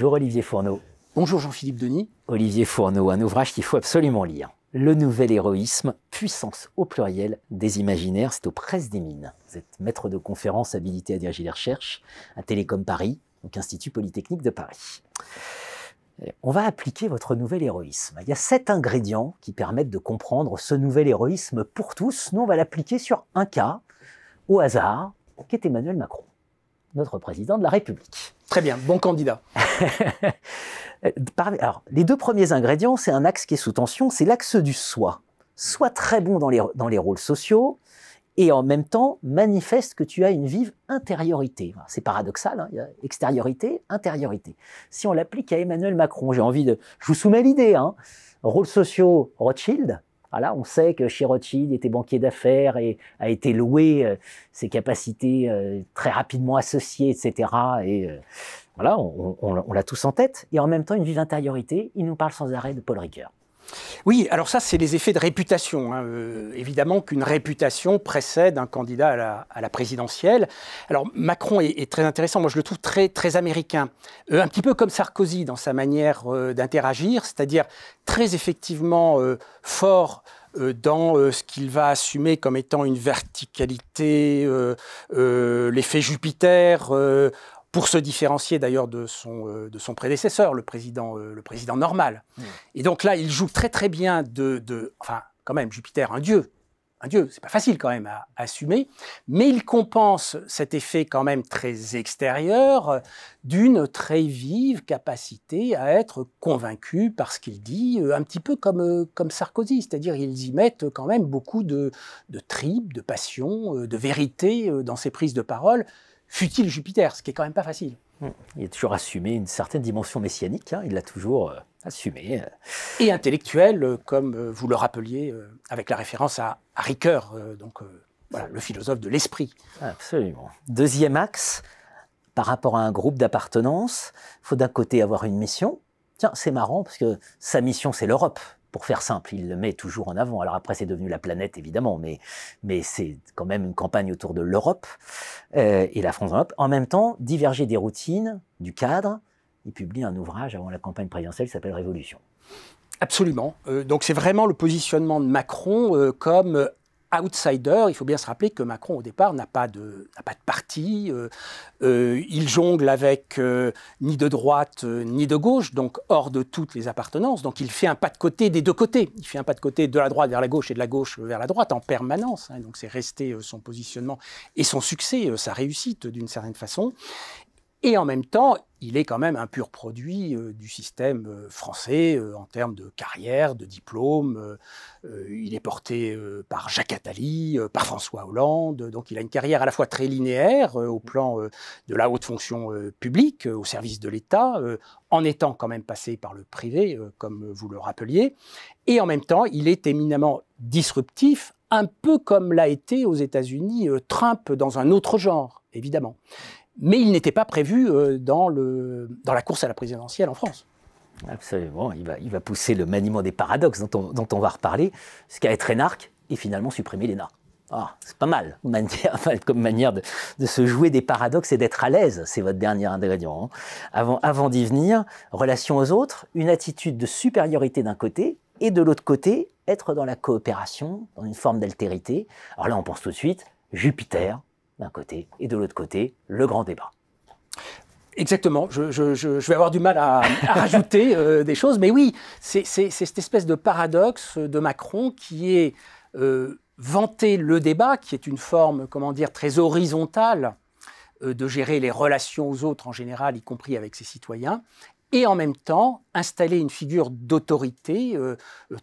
Bonjour Olivier Fourneau. Bonjour Jean-Philippe Denis. Olivier Fourneau, un ouvrage qu'il faut absolument lire. Le nouvel héroïsme, puissance au pluriel des imaginaires, c'est aux presses des mines. Vous êtes maître de conférence habilité à diriger les recherches à Télécom Paris, donc Institut Polytechnique de Paris. Euh, on va appliquer votre nouvel héroïsme. Il y a sept ingrédients qui permettent de comprendre ce nouvel héroïsme pour tous. Nous, on va l'appliquer sur un cas, au hasard, qui est Emmanuel Macron, notre président de la République. Très bien, bon candidat. Euh, alors, les deux premiers ingrédients, c'est un axe qui est sous tension, c'est l'axe du soi. Sois très bon dans les, dans les rôles sociaux et en même temps manifeste que tu as une vive intériorité. C'est paradoxal, hein, extériorité, intériorité. Si on l'applique à Emmanuel Macron, j'ai envie de... Je vous soumets l'idée, hein rôles sociaux, Rothschild, voilà, on sait que chez Rothschild était banquier d'affaires et a été loué euh, ses capacités euh, très rapidement associées, etc. Et voilà, on, l'a tous en tête, et en même temps une vive intériorité. Il nous parle sans arrêt de Paul Ricoeur. Oui, alors ça, c'est les effets de réputation. Hein. Euh, évidemment qu'une réputation précède un candidat à la, présidentielle. Alors Macron est, très intéressant, moi je le trouve très, très américain, euh, un petit peu comme Sarkozy dans sa manière euh, d'interagir, c'est-à-dire très effectivement fort dans ce qu'il va assumer comme étant une verticalité, l'effet Jupiter, pour se différencier d'ailleurs de son, euh, de son prédécesseur, le président, euh, le président normal. Hmm. Et donc là, il joue très très bien de, enfin quand même, Jupiter, un dieu, un dieu, c'est pas facile quand même à, assumer, mais il compense cet effet quand même très extérieur euh, d'une très vive capacité à être convaincu par ce qu'il dit, un petit peu comme, comme Sarkozy, c'est-à-dire ils y mettent quand même beaucoup de, de tripes, de passion, de vérité dans ses prises de parole fut-il Jupiter, ce qui est quand même pas facile. Mm. Il a toujours assumé une certaine dimension messianique, hein. il l'a toujours euh, assumé. Euh. Et intellectuel, euh, comme vous le rappeliez, avec la référence à, Ricoeur, donc le philosophe de l'esprit. Absolument. Deuxième axe, par rapport à un groupe d'appartenance, il faut d'un côté avoir une mission. Tiens, c'est marrant parce que sa mission, c'est l'Europe. Pour faire simple, il le met toujours en avant. Alors après, c'est devenu la planète, évidemment, mais c'est quand même une campagne autour de l'Europe. Euh, et la France europe en même temps diverger des routines, du cadre. Il publie un ouvrage avant la campagne présidentielle qui s'appelle Révolution. Absolument. Euh, donc c'est vraiment le positionnement de Macron euh, comme outsider. Il faut bien se rappeler que Macron, au départ, n'a pas de, pas de parti. Euh, euh, il jongle avec euh, ni de droite ni de gauche, donc hors de toutes les appartenances. Donc il fait un pas de côté des deux côtés. Il fait un pas de côté de la droite vers la gauche et de la gauche vers la droite en permanence. Hein. Donc c'est resté son positionnement et son succès, sa réussite d'une certaine façon. Et en même temps, il est quand même un pur produit euh, du système euh, français euh, en termes de carrière, de diplôme. il est porté par Jacques Attali, par François Hollande. Donc il a une carrière à la fois très linéaire au plan de la haute fonction publique, au service de l'État, en étant quand même passé par le privé, comme vous le rappeliez. Et en même temps, il est éminemment disruptif, un peu comme l'a été aux États-Unis Trump dans un autre genre, évidemment mais il n'était pas prévu euh, dans, la course à la présidentielle en France. Absolument, il va, pousser le maniement des paradoxes dont on, va reparler, ce qu'à être énarque et finalement supprimer les Ah, c'est pas mal comme manière de, se jouer des paradoxes et d'être à l'aise, c'est votre dernier ingrédient. Hein. Avant, avant d'y venir, relation aux autres, une attitude de supériorité d'un côté et de l'autre côté, être dans la coopération, dans une forme d'altérité. Alors là, on pense tout de suite, Jupiter, d'un côté, et de l'autre côté, le grand débat. Exactement, je, vais avoir du mal à, rajouter euh, des choses, mais oui, c'est cette espèce de paradoxe de Macron qui est euh, vanter le débat, qui est une forme, comment dire, très horizontale euh, de gérer les relations aux autres en général, y compris avec ses citoyens, et en même temps installer une figure d'autorité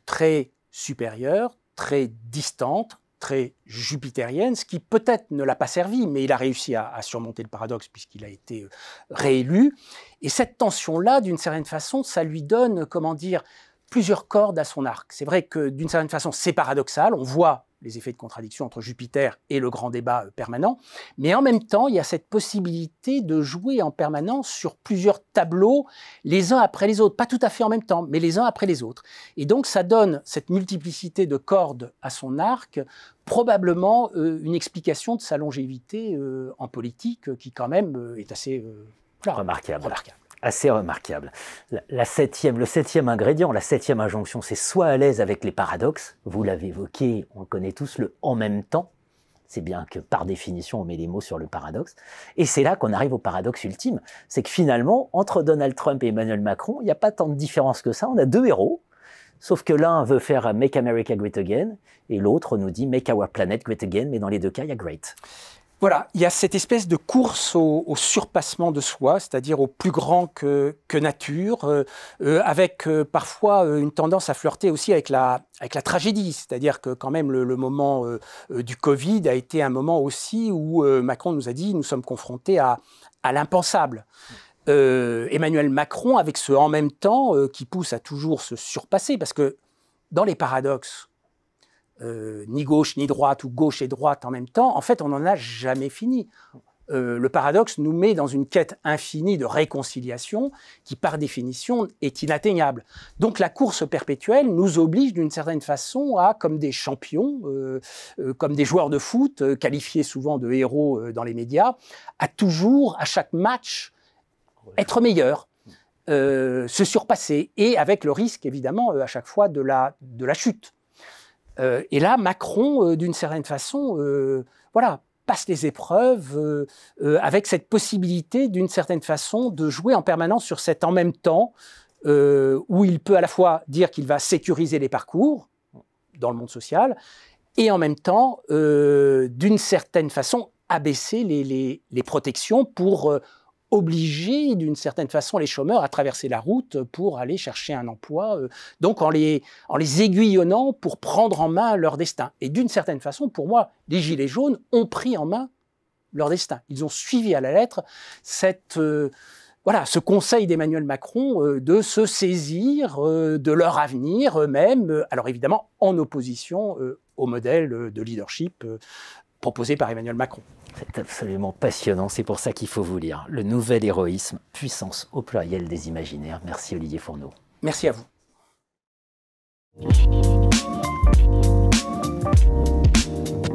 très supérieure, très distante, très jupitérienne, ce qui peut-être ne l'a pas servi, mais il a réussi à, à surmonter le paradoxe puisqu'il a été euh, réélu. Et cette tension-là, d'une certaine façon, ça lui donne, comment dire, plusieurs cordes à son arc. C'est vrai que d'une certaine façon, c'est paradoxal. On voit les effets de contradiction entre Jupiter et le grand débat euh, permanent, mais en même temps, il y a cette possibilité de jouer en permanence sur plusieurs tableaux, les uns après les autres, pas tout à fait en même temps, mais les uns après les autres. Et donc, ça donne cette multiplicité de cordes à son arc, probablement euh, une explication de sa longévité euh, en politique, qui quand même est assez remarquable assez remarquable. La le septième ingrédient, la septième injonction, c'est soit à l'aise avec les paradoxes, vous l'avez évoqué, on connaît tous, le en même temps, c'est bien que par définition on met les mots sur le paradoxe, et c'est là qu'on arrive au paradoxe ultime, c'est que finalement, entre Donald Trump et Emmanuel Macron, il n'y a pas tant de différence que ça, on a deux héros, sauf que l'un veut faire Make America Great Again, et l'autre nous dit Make Our Planet Great Again, mais dans les deux cas, il y a Great. Voilà, il y a cette espèce de course au, surpassement de soi, c'est-à-dire au plus grand que, nature, euh, euh, avec euh, parfois une tendance à flirter aussi avec la, tragédie, c'est-à-dire que quand même le, moment du Covid a été un moment aussi où Macron nous a dit nous sommes confrontés à, à l'impensable. Emmanuel Macron, avec ce en même temps qui pousse à toujours se surpasser, parce que dans les paradoxes, euh, ni gauche ni droite ou gauche et droite en même temps, en fait, on n'en a jamais fini. Euh, le paradoxe nous met dans une quête infinie de réconciliation qui, par définition, est inatteignable. Donc la course perpétuelle nous oblige d'une certaine façon à, comme des champions, euh, comme des joueurs de foot, qualifiés souvent de héros dans les médias, à toujours, à chaque match, être meilleur. se surpasser et avec le risque évidemment à chaque fois de la, de la chute. Euh, et là, Macron, euh, d'une certaine façon, euh, voilà, passe les épreuves avec cette possibilité, d'une certaine façon, de jouer en permanence sur cet en même temps, où il peut à la fois dire qu'il va sécuriser les parcours dans le monde social, et en même temps, d'une certaine façon, abaisser les protections pour obligés d'une certaine façon les chômeurs à traverser la route pour aller chercher un emploi, euh, donc en les, en les aiguillonnant pour prendre en main leur destin. Et d'une certaine façon, pour moi, les Gilets jaunes ont pris en main leur destin. Ils ont suivi à la lettre cette... Euh, voilà, ce conseil d'Emmanuel Macron euh, de se saisir de leur avenir eux-mêmes, alors évidemment en opposition au modèle de leadership proposé par Emmanuel Macron. C'est absolument passionnant, c'est pour ça qu'il faut vous lire. Le nouvel héroïsme, puissance au pluriel des imaginaires. Merci Olivier Fourneau. Merci à vous.